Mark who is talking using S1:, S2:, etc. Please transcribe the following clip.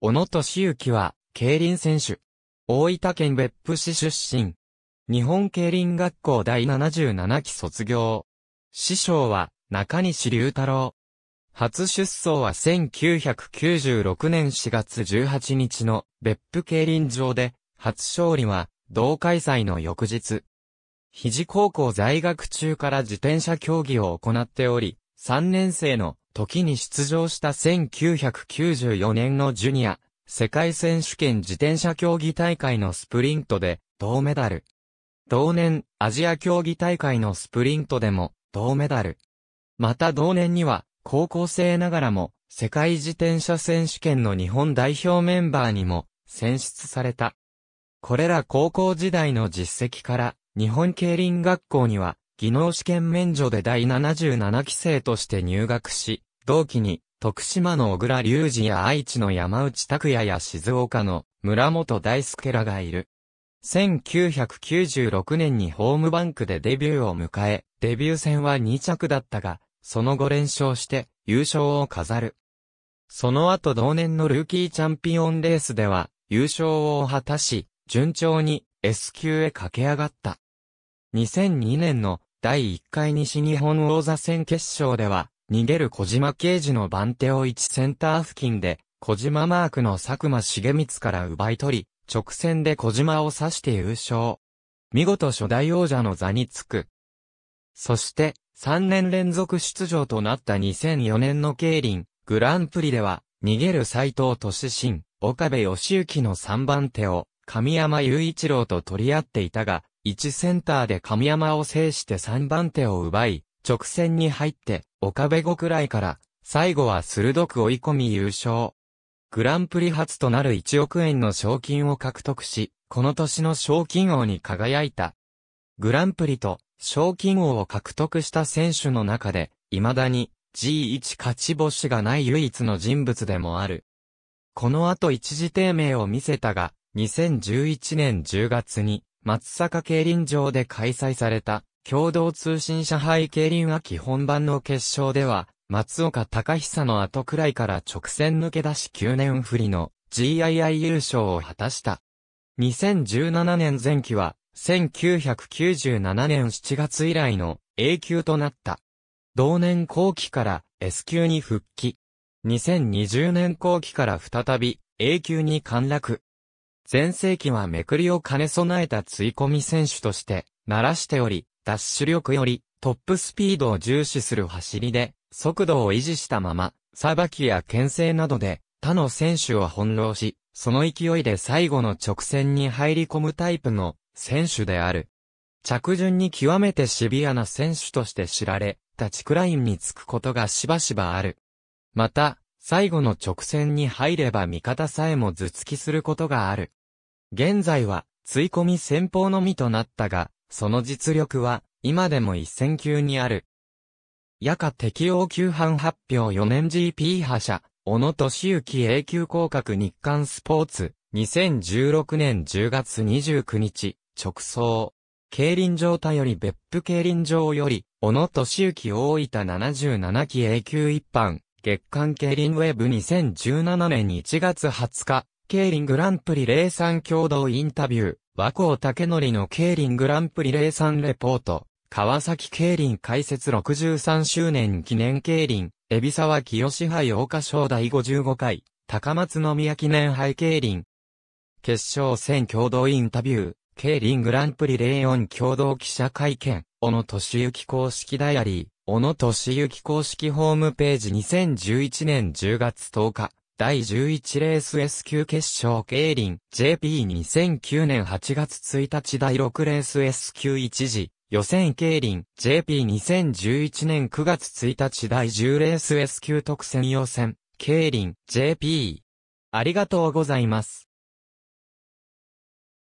S1: 小野俊幸は、競輪選手。大分県別府市出身。日本競輪学校第77期卒業。師匠は、中西隆太郎。初出走は1996年4月18日の別府競輪場で、初勝利は、同開催の翌日。肘高校在学中から自転車競技を行っており、3年生の時に出場した1994年のジュニア、世界選手権自転車競技大会のスプリントで銅メダル。同年、アジア競技大会のスプリントでも銅メダル。また同年には、高校生ながらも、世界自転車選手権の日本代表メンバーにも選出された。これら高校時代の実績から、日本競輪学校には、技能試験免除で第77期生として入学し、同期に、徳島の小倉隆二や愛知の山内拓也や静岡の村本大輔らがいる。1996年にホームバンクでデビューを迎え、デビュー戦は2着だったが、その後連勝して優勝を飾る。その後同年のルーキーチャンピオンレースでは優勝を果たし、順調に S 級へ駆け上がった。2002年の第1回西日本王座戦決勝では逃げる小島刑事の番手を1センター付近で、小島マークの佐久間重光から奪い取り、直線で小島を刺して優勝。見事初代王者の座につく。そして、3年連続出場となった2004年の競輪、グランプリでは、逃げる斎藤敏信、岡部義行の3番手を、神山雄一郎と取り合っていたが、1センターで神山を制して3番手を奪い、直線に入って、岡部後くらいから、最後は鋭く追い込み優勝。グランプリ初となる1億円の賞金を獲得し、この年の賞金王に輝いた。グランプリと賞金王を獲得した選手の中で、未だに G1 勝ち星がない唯一の人物でもある。この後一時低迷を見せたが、2011年10月に松坂競輪場で開催された共同通信社杯競輪秋本番の決勝では、松岡隆久の後くらいから直線抜け出し9年振りの GII 優勝を果たした。2017年前期は、1997年7月以来の A 級となった。同年後期から S 級に復帰。2020年後期から再び A 級に陥落。前世紀はめくりを兼ね備えた追込み選手として、鳴らしており、ダッシュ力よりトップスピードを重視する走りで、速度を維持したまま、さばきや牽制などで他の選手を翻弄し、その勢いで最後の直線に入り込むタイプの選手である。着順に極めてシビアな選手として知られ、タッチクラインにつくことがしばしばある。また、最後の直線に入れば味方さえも頭突きすることがある。現在は、追い込み先方のみとなったが、その実力は、今でも一線級にある。夜間適応級班発表4年 GP 覇者、小野俊幸永久降格日刊スポーツ、2016年10月29日、直送。競輪場態より別府競輪場より、小野俊幸大分77期永久一般、月間競輪ウェブ2017年1月20日、競輪グランプリ03共同インタビュー、和光竹則の競輪グランプリ03レポート、川崎競輪開設63周年記念競輪、海老沢清配大花賞第55回、高松宮記念杯競輪。決勝戦共同インタビュー、競輪グランプリ04共同記者会見、小野俊行公式ダイアリー、小野俊行公式ホームページ2011年10月10日。第11レース S 級決勝競輪 JP2009 年8月1日第6レース S 級一時予選競輪 JP2011 年9月1日第10レース S 級特選予選競輪 JP ありがとうございます。